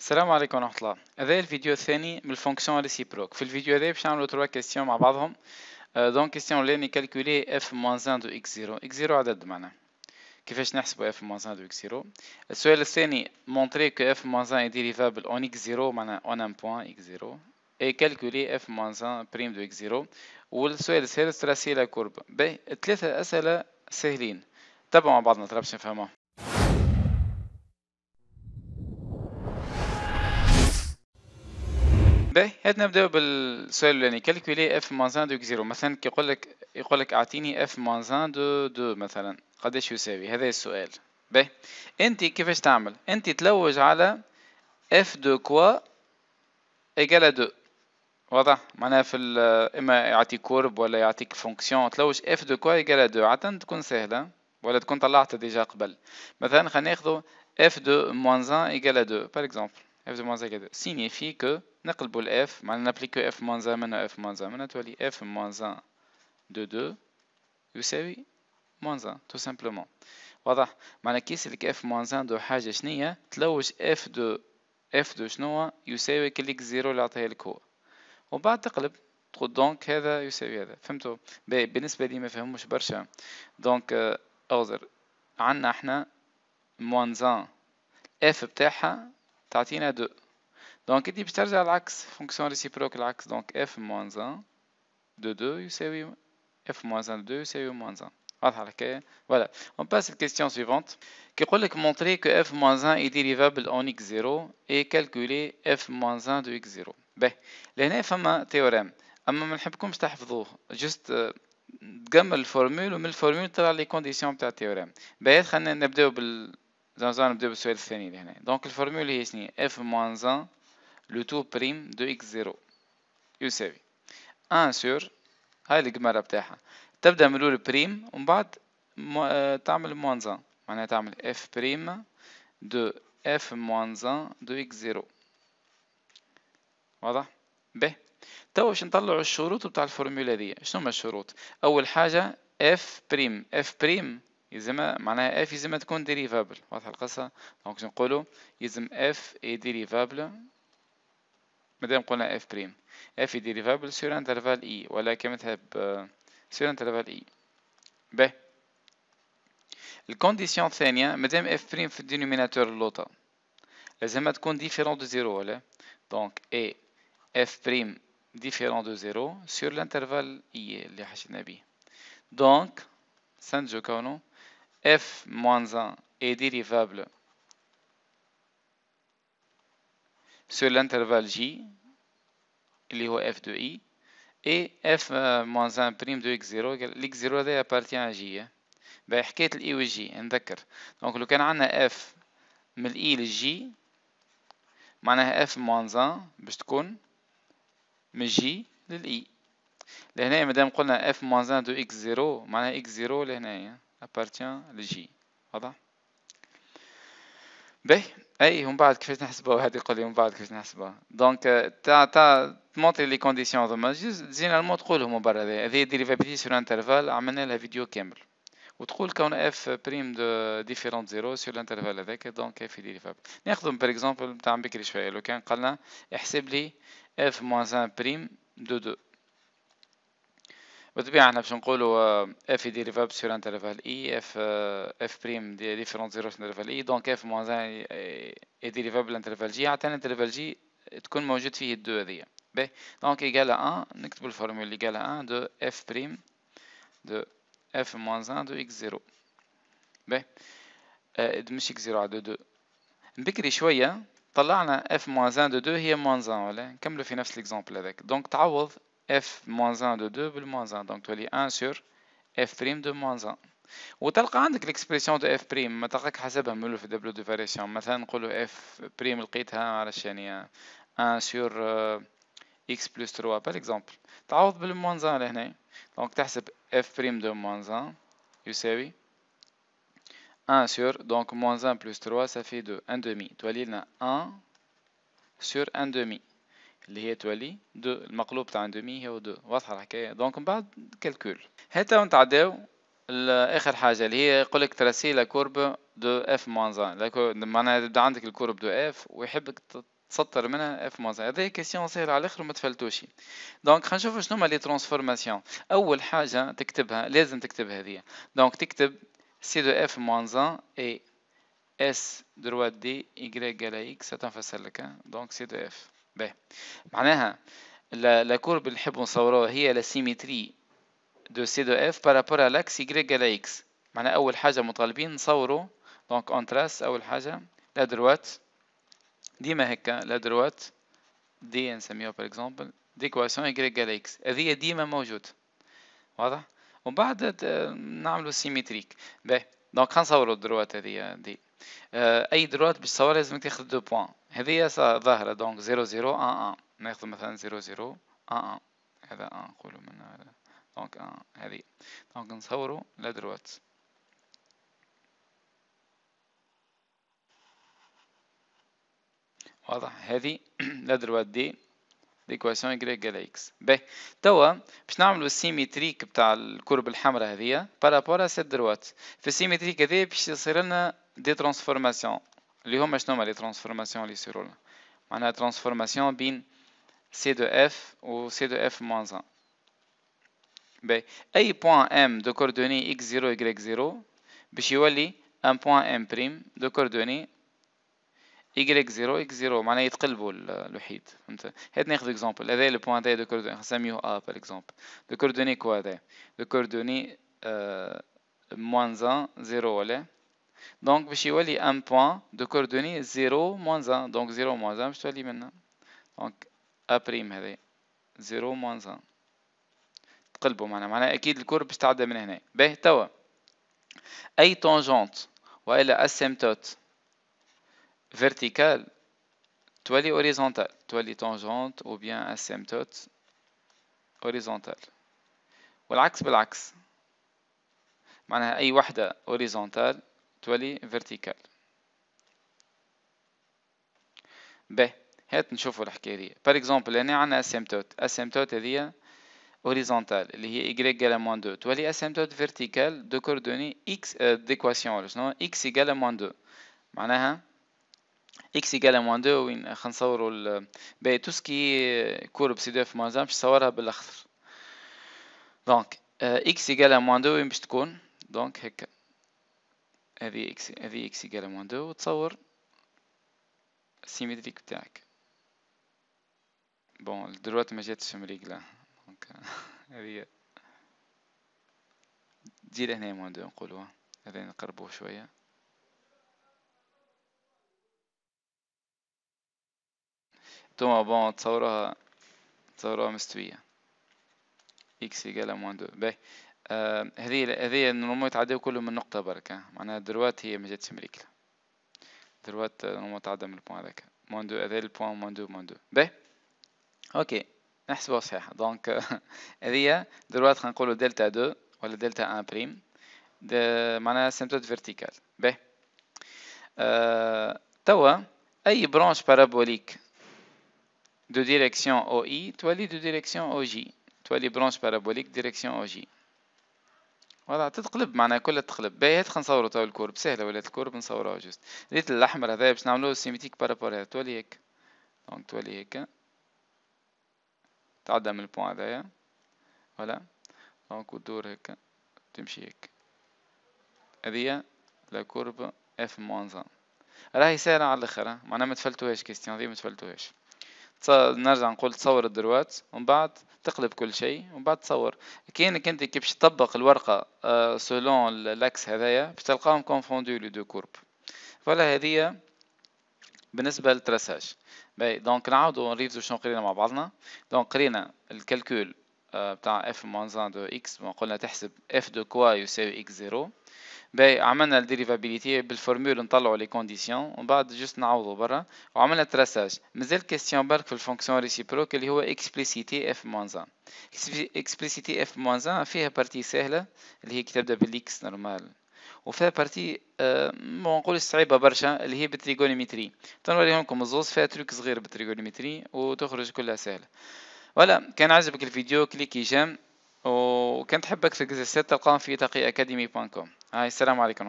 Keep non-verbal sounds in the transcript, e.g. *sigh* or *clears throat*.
السلام عليكم ورحمة الله هذا الفيديو الثاني من الفونكسيون ريسيبروك في الفيديو هذا باش نعملو تروا كيستيون مع بعضهم دونك كيستيون لاني كالكولي اف موان زان دو اكس زيرو اكس زيرو عدد معناه كيفاش نحسبو اف موان زان دو اكس زيرو السؤال الثاني مونتري كو اف موان زان ديريفابل اون اكس زيرو معناه اون ان بوان اكس زيرو اي كالكولي اف موان زان بريم دو اكس زيرو والسؤال الثالث تراسي لا كورب باهي ثلاثة اسئلة ساهلين تبعو مع بعضنا ترى باش نفهموهم باهي هاد نبداو بالسؤال الاولاني كالكولي اف موانز 1 دو زيرو مثلا كي لك يقول لك اعطيني اف موانز ان دو دو مثلا قداش يساوي هذا السؤال باهي انت كيفاش تعمل انت تلوج على اف دو كوا ايجال دو واضح معناها في اما يعطيك كورب ولا يعطيك فونكسيون تلوج اف دو كوا ايجال دو عادة تكون سهله ولا تكون طلعتها ديجا قبل مثلا خلينا ناخذ اف دو موانز ان ايجال دو باغ اكزومبل اف دو موانزا كذا سينيفي كو نقلبو الاف معنا نابليكو اف موان زان منا اف موان زان تولي اف موان زان دو دو يساوي موان زان تو سامبلومون واضح معنا كيسلك اف موان زان دو حاجة شنية تلوج اف دو اف دو شنوا يساوي كليك زيرو اللي عطاها لك هو وبعد تقلب تقول دونك هذا يساوي هذا فهمتوا بالنسبة لي ما فهموش برشا دونك اعذر عنا احنا موان زان اف بتاعها 2. Donc, il y a l'axe, fonction réciproque de l'axe, donc f-1 de 2, e f-1 de 2, c'est le moins 1. Voilà, on passe à la question suivante. Qui pourrait montrer que f-1 est dérivable en x0 et calculer f-1 de x0 Bien, il y a un théorème. Je vais vous dire juste euh, la formule, mais la formule est la condition de ce théorème. Bien, il y a un théorème. زان نبدأ بالسؤال الثاني لهنا دونك الفورمول هي شنيا اف موانز 1 لو تو بريم دو اكس زيرو يساوي ان سور هاي القمارة بتاعها تبدا من الاول بريم ومن بعد آه، تعمل موانز زان معناها تعمل اف بريم دو اف موانز زان دو اكس زيرو واضح به توا باش نطلعوا الشروط بتاع الفورمولا دي شنو هما الشروط اول حاجه اف بريم اف بريم يلزم معناها اف يلزم تكون ديريفابل واضح القصة دونك نقولو يلزم اف اي ديريفابل مادام قلنا اف بريم اف اي ديريفابل سور انترفال اي ولا كما تحب سور انترفال اي ب الكونديسيون الثانية مادام اف بريم في الدينوميناتور اللوطا لازم تكون ديفيرون دو زيرو ولا دونك اي اف بريم ديفيرون دو زيرو سور الانترفال اي اللي حشينا بيه دونك سنجو كونو f moins 1 est dérivable sur l'intervalle j اللي هو f de i et f euh, moins 1 prime de x0 lx 0 appartient à j Bah, بحكاية الاي e والجي نذكر دونك لو كان عندنا f من الاي e للجي معناها f moins 1 باش تكون من جي للاي e. لهنا مادام قلنا f moins 1 دو x0 معناها x0 لهنايا appartient لجي واضح باهي اي ومن بعد كيفاش نحسبها واحد يقول لي من بعد كيفاش نحسبها دونك تاع تاع تمونتري لي كونديسيون ثما جينيرالمون تقولهم من برا هذه ديريفابيلتي سور انترفال عملنا لها فيديو كامل وتقول كون اف بريم دو ديفيرونت زيرو سور الانترفال هذاك دونك اف ديريفابل ناخذ بار اكزومبل تاع بكري شويه لو كان قالنا احسب لي اف موان 1 بريم دو 2 بالطبيعة احنا باش نقولوا اف ديريفا بسيران تلفا اي اف اف بريم دي زيرو زيرو تلفا اي دونك اف موان زان ديريفابل تلفا جي عطانا تلفا جي تكون موجود فيه الدو هذيا باهي دونك ايكال ان نكتبوا الفورمول اللي ايكال ان آه، دو اف بريم دو اف موان زان دو اكس زيرو باهي مش اكس زيرو على دو دو بكري شوية طلعنا اف موان زان دو دو هي موان زان ولا نكملو في نفس الاكزومبل هذاك دونك تعوض f moins 1 de 2 moins 1 donc as تولي 1 sur f prime de moins 1 وتلقى عندك الاكسبريسيون دو اف de ما تلقاك حسبها من في دبلو دو variation. مثلا نقولوا اف بريم لقيتها معلش 1 sur euh, X plus 3 par exemple. تعوض moins 1 donc tu تحسب F prime de moins 1 يساوي 1 sur, donc moins 1 plus 3, ça fait 2, 1 demi. Tu as 1 sur 1 demi. اللي هي تولي دو المقلوب تاع دومي هو دو واضحة الحكاية دونك من بعد كالكول هاتا نتعداو الاخر حاجه اللي هي يقولك تراسي لا كورب دو اف موان 1 معناها تبدا عندك الكورب دو اف ويحبك تسطر منها اف موان 1 هذه كيسيون سهله على الاخر وما تفلتوش دونك خلينا نشوفوا شنو هما لي ترانسفورماسيون اول حاجه تكتبها لازم تكتب هذه دونك تكتب سي دو اف موان 1 اي اس دروات دي y على اكس تنفسر لك دونك سي دو اف به معناها لا كورب اللي نحبو نصوروها هي لا سيميتري دو سي دو اف بارابور على اكس يغريك على اكس معناها اول حاجه مطالبين نصوروا دونك اون تراس اول حاجه لا دروات ديما هكا لا دروات دي نسميوها بار اكزومبل ديكواسيون يغريك على اكس هذه ديما موجود واضح ومن بعد نعملو سيميتريك باهي دونك خلينا نصوروا الدروات هذه دي, آه، اي دروات باش تصور لازمك تاخذ دو بوان هذه ظاهرة دونك زيرو زيرو ان ان ناخذ مثلا زيرو زيرو ان ان هذا ان نقولو من هذا دونك ان هذه دونك نصورو لدروات واضح هذه *clears throat* لدروات دي ليكواسيون إكغيك على اكس باهي توا باش نعملو السيمتريك بتاع الكرب الحمراء هذيا بارابور ا سيت دروات في السيمتريك هذيا باش يصيرلنا دي ترانسفورماسيون اللي هما شنو هما لي ترانسفورماسيون اللي يصيروا لنا معناها ترانسفورماسيون بين سي دو اف و سي دو اف موانز 1 بي اي بوان ام دو كوردوني اكس زيرو واي زيرو باش يولي ان بوان ام بريم دو كوردوني y 0 x 0 معناها يتقلبوا الوحيد فهمت هات ناخذ اكزومبل هذا لو بوان تاعي دو كوردوني نسميوه ا بار اكزومبل دو كوردوني كوا هذا دو كوردوني موان 1 0 ولا دونك باش يولي ان بوان دو كوردوني زيرو موان زان دونك زيرو موان زان باش تولي منا دونك ا بريم هذه زيرو موان زان تقلبوا معنا معناها اكيد الكور باش تعدى من هنا باهي توا اي تونجونت والا اسيمتوت فيرتيكال تولي هوريزونتال تولي تونجونت او بيان اسيمتوت هوريزونتال والعكس بالعكس معناها اي وحده هوريزونتال تولي فيرتيكال ب هات نشوفوا الحكايه دي بار اكزومبل هنا عندنا اسيمتوت اسيمتوت هذيا هوريزونتال اللي هي y على à 2 تولي اسيمتوت فيرتيكال دو كوردوني x ديكواسيون ولا شنو x على à 2 معناها x على à 2 وين خنصوروا ال باهي تو سكي كورب سي دو في موان 1 باش نصورها بالاخر دونك آه، x على à 2 وين باش تكون دونك هكا هذه اكس هذه اكس ايكال موان دو وتصور السيمتريك بتاعك بون الدروات ما جاتش مريقلة دونك هذه دير هنا موان دو نقولوها هذا نقربوه شوية توما بون تصوروها تصوروها مستوية اكس ايكال موان دو باهي آه، هذه هذه نورمال يتعدى كلهم من نقطة بركة معناها دروات هي ما جاتش مريكلة دروات آه، نورمال تعدى من البوان هذاك موان دو هذا البوان موان دو موان دو باهي اوكي نحسبوها صحيحة دونك آه، *laughs* هذه دروات خلينا نقولو دلتا دو ولا دلتا ان بريم معناها سيمتود فيرتيكال باهي توا اي برانش بارابوليك دو ديريكسيون او اي تولي دو ديريكسيون او جي تولي برانش بارابوليك ديريكسيون او جي ولا تتقلب معناها كلها تقلب باهي هات نصورو تو الكورب سهله ولات الكورب نصوروها جوست ريت الاحمر هذا باش نعملو سيميتيك بارابور هذا تولي هيك دونك تولي هيك تعدى من البوان هذايا فوالا دونك وتدور هيك تمشي هيك هذيا لا كورب اف موانز راهي ساهله على الاخر معناها ما تفلتوهاش كيستيون هذه ما تفلتوهاش نرجع نقول تصور الدروات ومن بعد تقلب كل شيء ومن بعد تصور كانك انت كي باش تطبق الورقه آه، سولون لاكس هذايا باش تلقاهم كونفوندو لي دو كورب فوالا هذه بالنسبه للتراساج باي دونك نعاودو نريفزو شنو قرينا مع بعضنا دونك قرينا الكالكول آه، بتاع اف موانزان دو اكس قلنا تحسب اف دو كوا يساوي اكس زيرو باهي عملنا الديريفابيليتي بالفورمول نطلعوا لي كونديسيون ومن بعد جست نعوضوا برا وعملنا تراساج مازال كيستيون برك في الفونكسيون ريسيبروك اللي هو اكسبليسيتي اف موانزان اكسبليسيتي اف موانزان فيها بارتي سهله اللي هي كتبدا بالاكس نورمال وفيها بارتي أه ما صعيبه برشا اللي هي بالتريغونومتري تنوريهم لكم الزوز فيها تريك صغير بالتريغونومتري وتخرج كلها سهله ولا كان عجبك الفيديو كليكي جيم وكنت حاب اكثر جلسات تلقاهم في تقي اكاديمي بوان هاي السلام عليكم